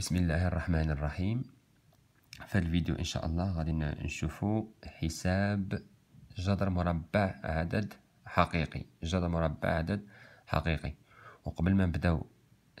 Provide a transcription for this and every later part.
بسم الله الرحمن الرحيم في الفيديو ان شاء الله غادي نشوفوا حساب جذر مربع عدد حقيقي جذر مربع عدد حقيقي وقبل ما نبداو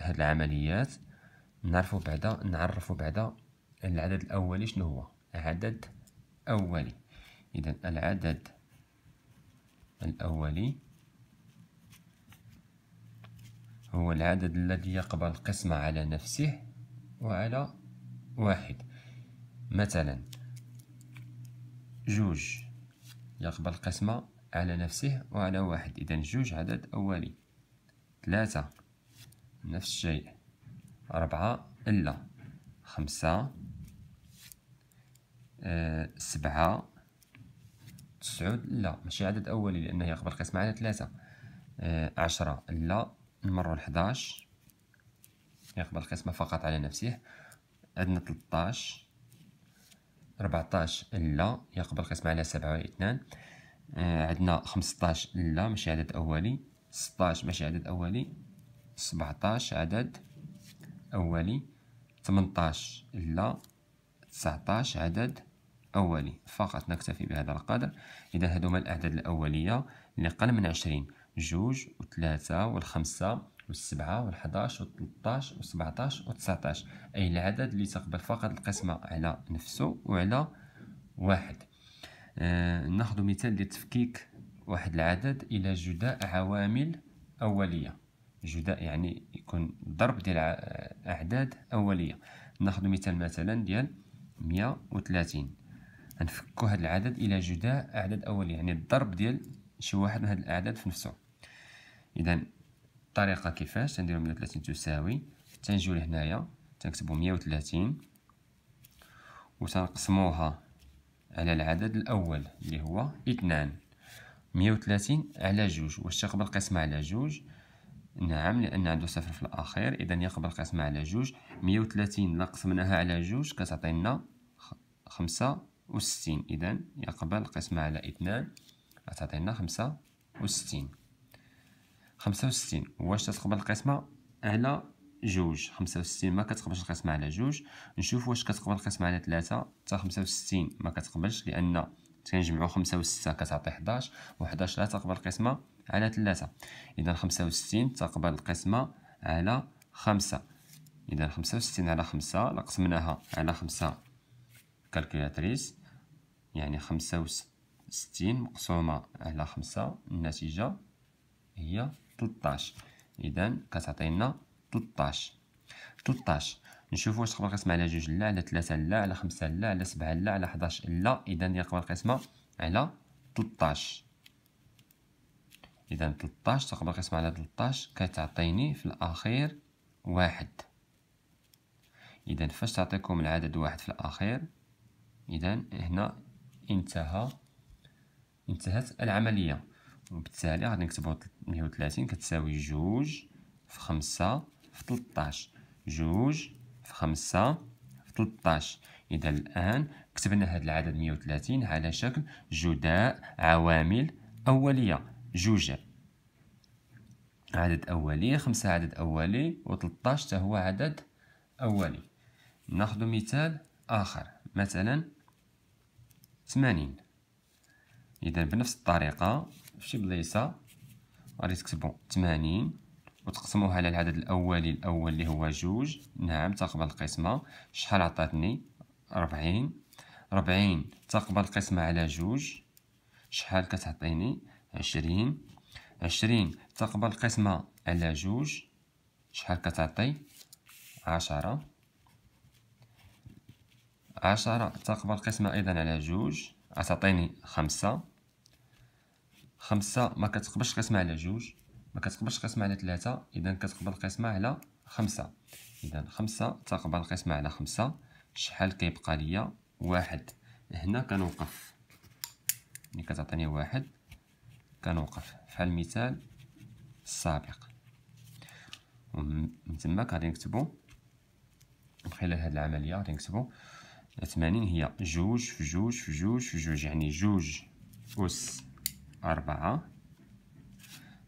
هاد العمليات نعرفوا بعدا نعرفوا بعدا العدد الاولي شنو هو عدد اولي اذا العدد الاولي هو العدد الذي يقبل القسمة على نفسه وعلى واحد مثلا جوج يقبل قسمة على نفسه وعلى واحد إذا جوج عدد أولي ثلاثة نفس الشيء أربعة إلا خمسة آه، سبعة تسعود لا ماشي عدد أولي لأنه يقبل قسمة على ثلاثة آه، عشرة لا نمرو لحداش يقبل القسمة فقط على نفسه عندنا 13 14 لا يقبل القسمة على 7 و 2 آه، عندنا 15 لا ماشي عدد أولي 16 ماشي عدد أولي 17 عدد أولي 18 لا 19 عدد أولي فقط نكتفي بهذا القدر إذا هذوما الأعداد الأولية اللي قل من 20 جوج وثلاثة والخمسة والسبعة والحداش وتلتاش والسبعتاش والتسعتاش أي العدد اللي تقبل فقط القسمة على نفسه وعلى واحد آه ناخذ مثال لتفكيك واحد العدد إلى جداء عوامل أولية جداء يعني يكون ضرب ديال أعداد أولية ناخذ مثال مثلا ديال مية وتلاتين نفكو هاد العدد إلى جداء أعداد أولية يعني الضرب ديال شي واحد من هاد الأعداد في نفسه إذا الطريقه كيفاش تنديرو 130 تساوي تنجيو لهنايا تنكتبو مية 130 وتنقسموها على العدد الاول اللي هو اثنان مية 130 على جوج واش تقبل القسمة على جوج نعم لان عندو صفر في الاخير اذا يقبل القسمة على جوج مية 130 لا قسمناها على جوج كتعطينا خمسة وستين اذا يقبل القسمة على اثنان كتعطينا خمسة وستين خمسة وستين واش تتقبل القسمة على جوج خمسة وستين ما كتقبلش القسمة على جوج نشوف واش كتقبل القسمة على تلاتة تا خمسة وستين ما كتقبلش لأن تنجمعو خمسة و ستة كتعطي حداش و حداش لا تقبل القسمة على تلاتة إذا خمسة و ستين تقبل القسمة على خمسة إذا خمسة و ستين على خمسة لقسمناها على خمسة كالكولاتريس يعني خمسة و ستين مقسومة على خمسة النتيجة هي تلتاش اذا كتعطينا تلتاش تلتاش نشوف واش تقدر قسمة على جوج لا على ثلاثة لا على خمسة لا على سبعة لا على حداش لا اذا هي قبل قسمة على تلتاش اذا تلتاش تقبل قسمة على تلتاش كتعطيني في الاخير واحد اذا فاش تعطيكم العدد واحد في الاخير اذا هنا انتهى انتهت العمليه وبالتالي غادي نكتبو مية وثلاثين كتساوي جوج في خمسة في تلطاش جوج في خمسة في تلطاش إذا الآن كتبنا هذا العدد مية وثلاثين على شكل جداء عوامل أولية جوجة عدد أولي خمسة عدد أولي تا هو عدد أولي ناخدو مثال آخر مثلا ثمانين إذا بنفس الطريقة فشي بليصه غادي تكتبوا 80 وتقسموها على العدد الاولي الاول اللي هو جوج نعم تقبل القسمه شحال عطاتني 40 40 تقبل القسمه على جوج شحال كتعطيني 20 20 تقبل القسمه على جوج شحال كتعطي 10 عشرة تقبل القسمه أيضا على جوج غتعطيني خمسة خمسة ما كتقبلش تقسمها على جوج ما كتقبلش تقسمها على ثلاثة إذا كتقبل قسمة على خمسة إذا خمسة تقبل قسمة على خمسة شحال كيبقى ليا واحد هنا كنوقف ملي كتعطيني واحد كنوقف بحال المثال السابق ومن تما غادي نكتبو من خلال هاد العملية غادي نكتبو ثمانين هي جوج في جوج في جوج في جوج يعني جوج أس أربعة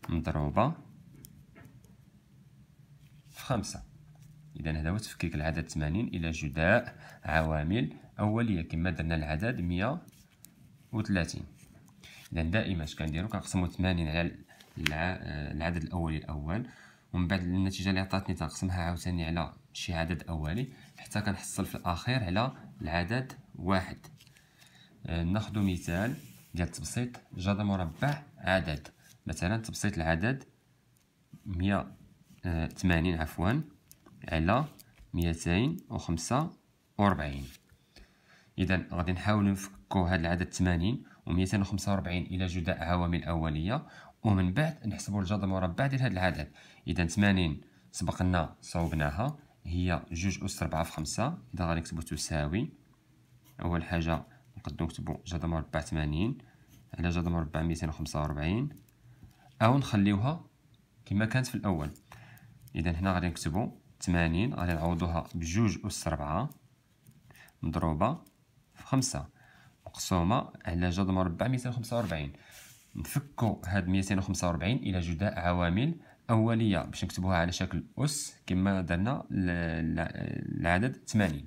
مضروبة في خمسة إذا هذا هو تفكيك العدد ثمانين إلى جداء عوامل أولية كما درنا العدد مية وثلاثين إذا دائما اش كنديرو كنقسمو ثمانين على آه، العدد الأولي الأول ومن بعد النتيجة اللي عطاتني تنقسمها عاوتاني على شي عدد أولي حتى كنحصل في الأخير على العدد واحد آه، ناخدو مثال ديال تبسيط جذر مربع عدد مثلا تبسيط العدد مية آه، تمانين عفوا على ميتين وخمسة وربعين إذا غادي نحاول نفكو هاد العدد تمانين وميتين وخمسة وربعين إلى جداء عوامل أولية ومن بعد نحسبو الجذر المربع ديال هاد العدد إذا تمانين سبق لنا صوبناها هي جوج أس ربعة في خمسة إذا غادي نكتبو تساوي أول حاجة نقدروا نكتبوا جذر مربع 80 على جذر مربع 245 أو نخليوها كما كانت في الأول إذا هنا غادي نكتبوا 80 غادي نعوضوها بجوج أس 4 مضروبة في 5 مقسومة على جذر مربع 245 نفكوا هاد 245 إلى جداء عوامل أولية باش نكتبوها على شكل أس كما درنا العدد 80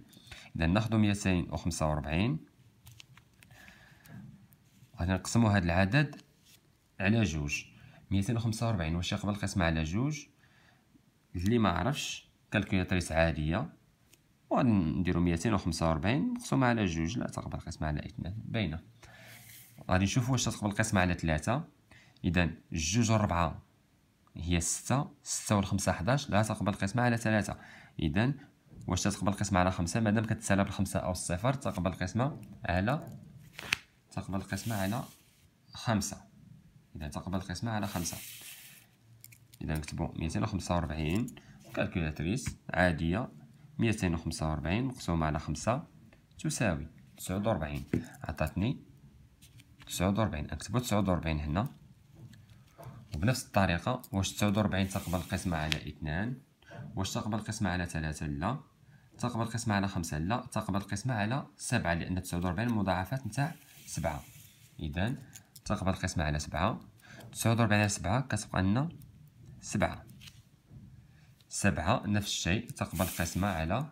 إذا ناخذ 245 غادي نقسمو هاد العدد على جوج ميتين وخمسة وربعين واش يقبل القسمة على جوج اللي ما عرفش كالكولاتريس عادية وغنديرو ميتين وخمسة وربعين مقسومة على جوج لا تقبل القسمة على اثنان باينة غادي نشوفو واش تقبل القسمة على ثلاثة إذا جوج وربعة هي ستة ستة والخمسة حداش لا تقبل القسمة على ثلاثة إذا واش تتقبل القسمة على خمسة مادام كتسالى بالخمسة أو الصفر تقبل القسمة على تقبل القسمة على خمسة إذا تقبل القسمة على خمسة إذا نكتبو ميتين وخمسة وربعين كالكولاتريس عادية ميتين وخمسة وربعين مقسومة على خمسة تساوي تسعود وربعين عطاتني تسعود وربعين أكتبو تسعود وربعين هنا وبنفس الطريقة واش تسعود وربعين تقبل القسمة على اثنان واش تقبل القسمة على ثلاثة لا تقبل القسمة على خمسة لا تقبل القسمة على سبعة لأن تسعود وربعين مضاعفات نتاع سبعة إذا تقبل القسمة على سبعة تسعود وربعين على سبعة كتبقى لنا سبعة سبعة نفس الشيء تقبل القسمة على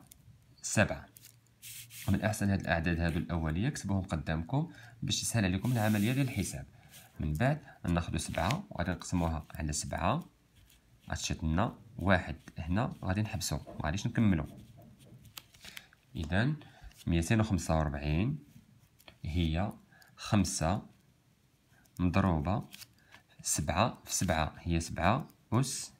سبعة من أحسن هاد الأعداد هادو الأولية كتبوهم قدامكم باش تسهل عليكم العملية ديال الحساب من بعد ناخدو سبعة وغادي نقسموها على سبعة غتشد لنا واحد هنا غادي نحبسو مغاديش نكملو إذا ميتين وخمسة وربعين هي خمسة مضروبة سبعة في سبعة هي سبعة أس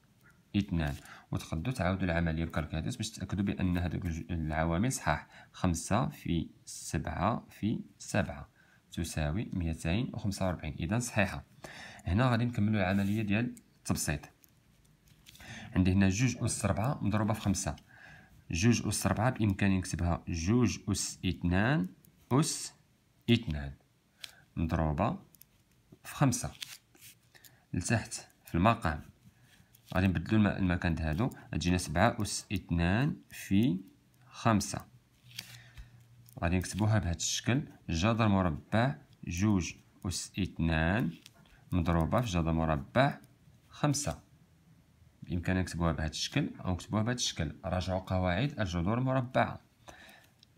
اثنان وتقدو تعاودو العملية بكالكاتيس باش تأكدو بأن هادوك العوامل صحاح خمسة في سبعة في سبعة تساوي ميتين وخمسة وربعين إذا صحيحة هنا غادي نكملو العملية ديال التبسيط عندي هنا جوج أس ربعة مضروبة في خمسة جوج أس ربعة بإمكاني نكتبها جوج أس اثنان أس اثنان مضروبة في خمسة لتحت في المقام غادي نبدلو المكان هادو غتجينا سبعة أس اثنان في خمسة غادي نكتبوها بهاد الشكل جذر مربع جوج أس اثنان مضروبة في جذر مربع خمسة بإمكاننا نكتبوها بهاد الشكل أو نكتبوها بهاد الشكل راجعوا قواعد الجذور المربعة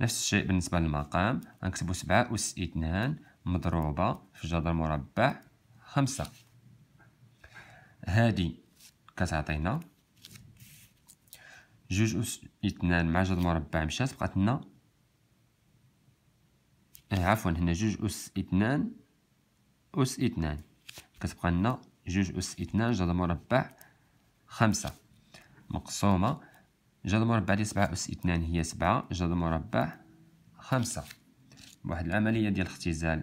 نفس الشيء بالنسبة للمقام غنكتبو سبعة أس اثنان مضروبة في جدر مربع خمسة هادي كتعطينا جوج أس اثنان مع جذر مربع مشات بقات لنا آه، عفوا هنا جوج أس اثنان أس اثنان كتبقى لنا جوج أس اثنان جذر مربع خمسة مقسومة جذر مربع ديال سبعة أس اثنان هي سبعة جذر مربع خمسة واحد العملية ديال الاختزال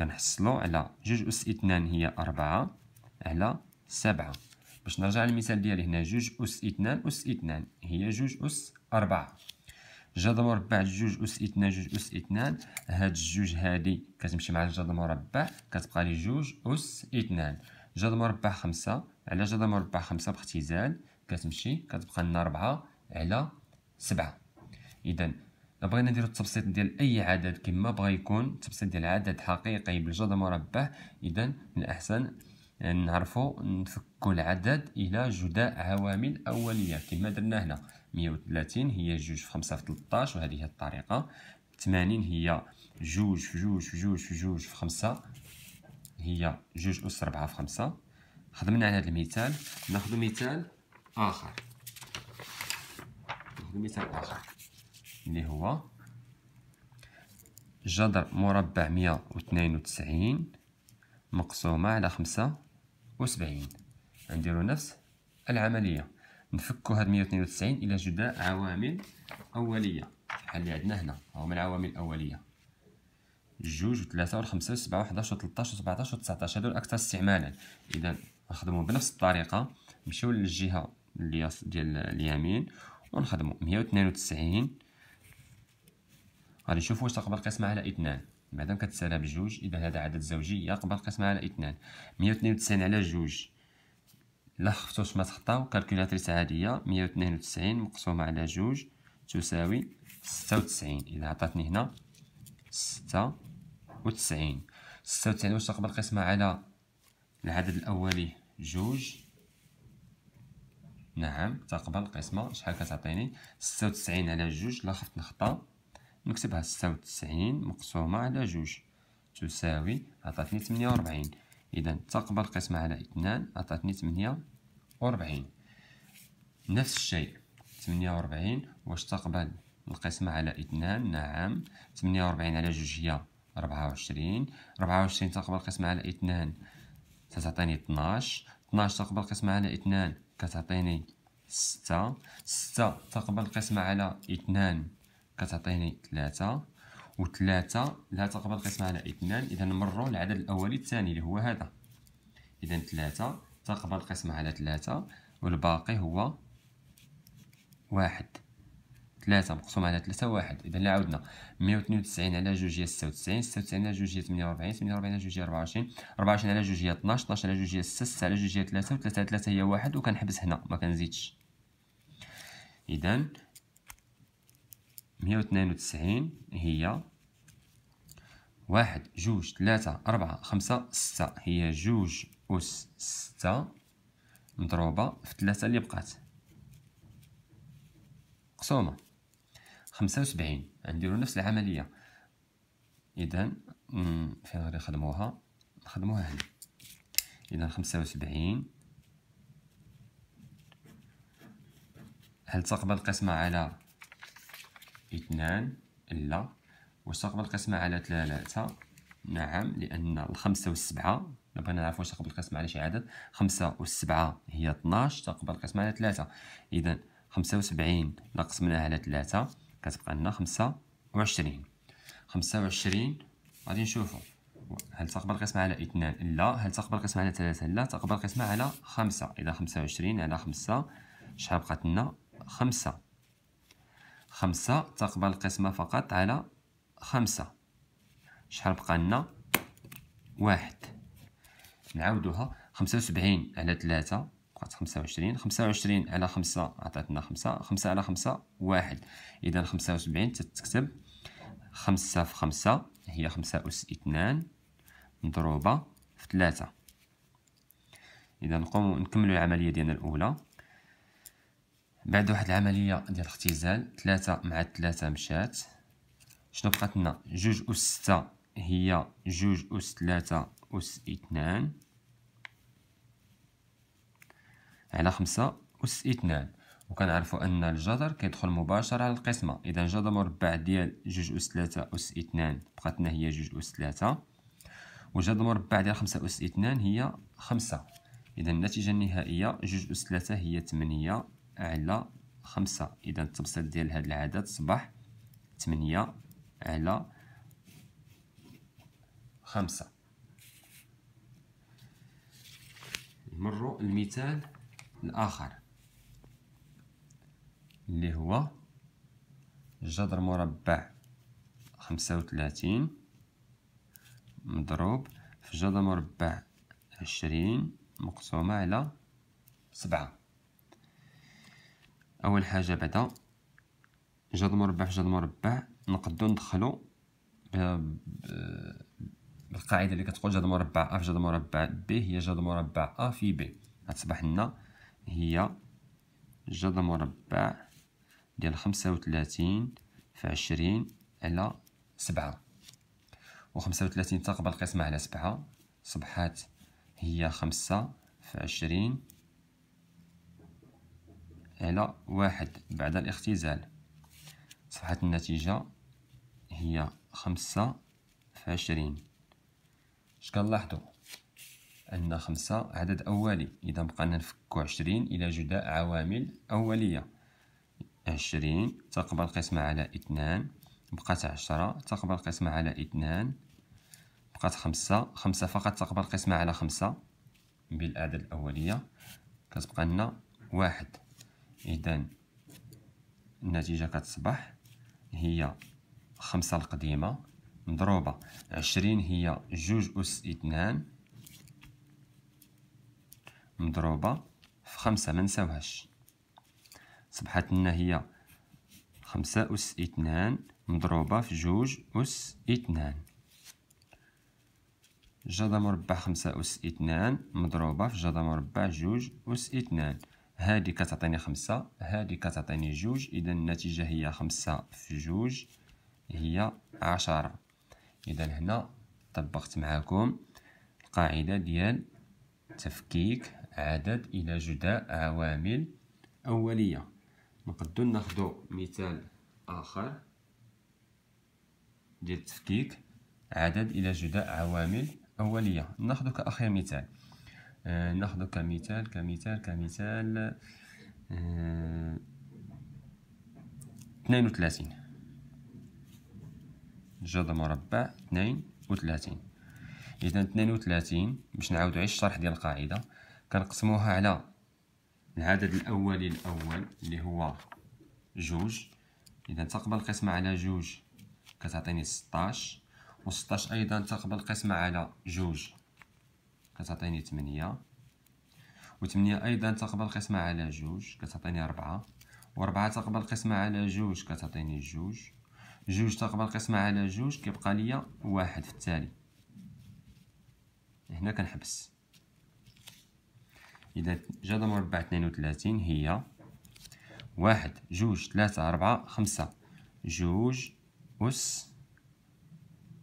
كنحصلو على جوج أس اثنان هي أربعة على سبعة باش نرجع للمثال ديالي هنا جوج أس اثنان أس اثنان هي جوج أس أربعة جذر مربع جوج أس اثنان جوج أس اثنان هاد الجوج هادي كتمشي مع الجذر مربع كتبقى لي جوج أس اثنان جذر مربع خمسة على جذر مربع خمسة باختزال كتمشي كتبقى لنا ربعة على سبعة إذا بغينا نديرو التبسيط ديال اي عدد كما بغى يكون التبسيط ديال عدد حقيقي بالجذر مربع اذا من الاحسن نعرفو نفكو العدد الى جداء عوامل اوليه كما درنا هنا 130 هي جوج في 5 في 13 وهذه هي الطريقه 80 هي جوج في جوج في جوج في جوج في 5 هي جوج أس 4 في 5 خدمنا على هذا المثال ناخذ مثال اخر ناخذ مثال اخر اللي هو جذر مربع مية وتنين وتسعين مقسومة على خمسة وسبعين نديرو نفس العملية نفكو هاد مية وتنين وتسعين إلى جداء عوامل أولية بحال اللي عندنا هنا هما العوامل الأولية جوج وثلاثة وخمسة وسبعة وحداش وتلطاش وسبعتاش وتسعتاش هادو الأكثر استعمالا إذا نخدمو بنفس الطريقة نمشيو للجهة ديال اليمين ونخدمو مية وتنين وتسعين غادي نشوفوا واش تقبل قسمة على اثنان مادام كتسالى بجوج اذا هذا عدد زوجي يقبل قسمة على اثنان مية وتنين وتسعين على جوج لا خفتوش ما تخطاو كالكولاتريس عادية مية وتنين وتسعين مقسومة على جوج تساوي ستة وتسعين اذا عطاتني هنا ستة وتسعين ستة وتسعين واش تقبل قسمة على العدد الاولي جوج نعم تقبل قسمة شحال كتعطيني ستة وتسعين على جوج لا خفت نخطا نكتبها ستة وتسعين مقسومة على جوج تساوي عطاتني ثمانية وربعين إذا تقبل قسمة على اثنان عطاتني ثمانية وربعين نفس الشيء ثمانية وربعين واش تقبل القسمة على اثنان نعم ثمانية وربعين على جوج هي ربعة وعشرين ربعة وعشرين تقبل القسمة على اثنان ستعطيني اثناش اثناش تقبل القسمة على اثنان كتعطيني ستة ستة تقبل القسمة على اثنان كتعطيني ثلاثة وثلاثة لا تقبل قسمها على اثنان إذا مروا العدد الأولي الثاني اللي هو هذا إذا ثلاثة تقبل قسمها على ثلاثة والباقي هو واحد ثلاثة مقسوم على ثلاثة واحد إذا عاودنا عودنا مية وتنين وتسعين على جوج هي ستة وتسعين ستة وتسعين على جوج هي تمنية وربعين تمنية وربعين على جوج هي ربعة وعشرين ربعة وعشرين على جوج هي اثناش اثناش على جوج هي ستة ستة على جوج هي ثلاثة وثلاثة على ثلاثة هي واحد وكنحبس هنا مكنزيدش إذا مية هي واحد جوج تلاتة أربعة خمسة ستة هي جوج أس ستة مضروبة في تلاتة اللي بقات مقسومة خمسة وسبعين غنديرو نفس العملية إذا فين غادي نخدموها نخدموها هنا إذا خمسة وسبعين هل تقبل القسمة على اثنان لا واش القسمة على ثلاثة نعم لأن الخمسة والسبعة بغينا نعرف واش تقبل القسمة على شي عدد خمسة والسبعة هي 12 تقبل القسمة على ثلاثة إذا خمسة وسبعين إلا قسمناها على ثلاثة كتبقى لنا خمسة وعشرين خمسة وعشرين غادي نشوفو هل تقبل القسمة على اثنان لا هل تقبل القسمة على ثلاثة لا تقبل القسمة على خمسة إذا خمسة وعشرين على خمسة شحال بقات لنا خمسة خمسة تقبل القسمة فقط على خمسة شحال بقى لنا واحد نعاودوها خمسة وسبعين على ثلاثة بقات خمسة وعشرين خمسة وعشرين على خمسة عطاتنا خمسة خمسة على خمسة واحد إذا خمسة وسبعين تتكتب خمسة في خمسة هي خمسة أس اثنان مضروبة في ثلاثة إذا نقوم نكملوا العملية ديالنا الأولى بعد واحد العمليه ديال الاختزال 3 مع 3 مشات شنو بقات لنا جوج أس ستة هي جوج أس 3 أس اثنان على خمسة أس اثنان وكنعرفوا أن الجذر كيدخل مباشرة على القسمة إذا جذر مربع ديال جوج أس 3 أس اثنان بقات لنا هي جوج أس 3 وجذر مربع ديال خمسة أس اثنان هي خمسة إذا النتيجة النهائية جوج أس 3 هي تمنية على خمسة إذا التبسيط ديال هذا العدد صباح تمنية على خمسة نمرو المثال الآخر اللي هو جذر مربع خمسة وثلاثين مضروب في جذر مربع عشرين مقسومة على سبعة اول حاجه بعدا جذر مربع في جد مربع نقدو ندخلو بالقاعده اللي كتقول جذر مربع ا في جذر مربع بي هي جذر مربع ا في بي غتصبح لنا هي جذر مربع ديال خمسة في عشرين على سبعة و35 تقبل قسمة على سبعة صبحات هي خمسة في عشرين على واحد بعد الاختزال صفحة النتيجة هي خمسة في عشرين اش كنلاحظو أن خمسة عدد أولي إذا بقينا نفكو عشرين إلى جداء عوامل أولية عشرين تقبل قسمة على اثنان بقات عشرة تقبل قسمة على اثنان بقات خمسة خمسة فقط تقبل قسمة على خمسة بالأعداد الأولية كتبقى لنا واحد إذا النتيجة كتصبح هي خمسة القديمة مضروبة عشرين هي جوج أس اثنان مضروبة في خمسة منساوهاش صبحت لنا هي خمسة أس اثنان مضروبة في جوج أس اثنان جذر مربع خمسة أس اثنان مضروبة في جذر مربع جوج أس اثنان هذه كتعطيني خمسة هذه كتعطيني جوج إذا النتيجة هي خمسة في جوج هي عشرة إذا هنا طبقت معكم القاعدة ديال تفكيك عدد إلى جداء عوامل أولية نقدو ناخدو مثال آخر ديال تفكيك عدد إلى جداء عوامل أولية ناخدو كأخير مثال آه، ناخذ كمثال كمثال كمثال آه، اثنين وثلاثين جذر مربع اثنين وثلاثين إذا اثنين وثلاثين باش نعاودو على الشرح ديال القاعدة كنقسموها على العدد الأولي الأول اللي هو جوج إذا تقبل القسمة على جوج كتعطيني ستاش وستاش أيضا تقبل القسمة على جوج كتعطيني تمنية وتمنية أيضا تقبل قسمه على جوج كتعطيني ربعة وربعة تقبل قسمه على جوج كتعطيني جوج جوج تقبل قسمه على جوج كيبقى ليا واحد في التالي هنا كنحبس إذا جذر مربع 32 هي واحد جوج ثلاثة أربعة خمسة جوج أس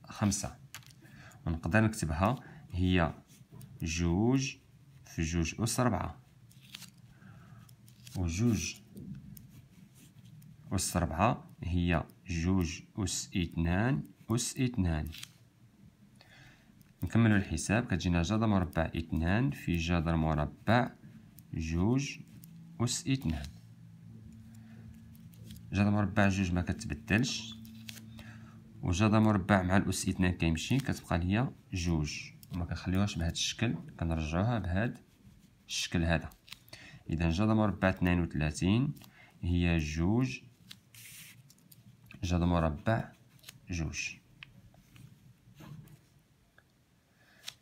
خمسة ونقدر نكتبها هي جوج في جوج أس ربعة وجوج أس ربعة هي جوج أس اثنان أس اثنان نكمل الحساب كتجينا جذر مربع اثنان في جذر مربع جوج أس اثنان جذر مربع جوج ما كتبدلش وجذر مربع مع الأس اثنان كيمشي كتبقى ليا جوج وما كنخليوهاش بهذا الشكل كنرجعوها بهذا الشكل هذا اذا جذر مربع 32 هي جوج جذر مربع جوج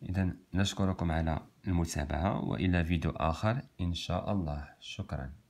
اذا نشكركم على المتابعه والى فيديو اخر ان شاء الله شكرا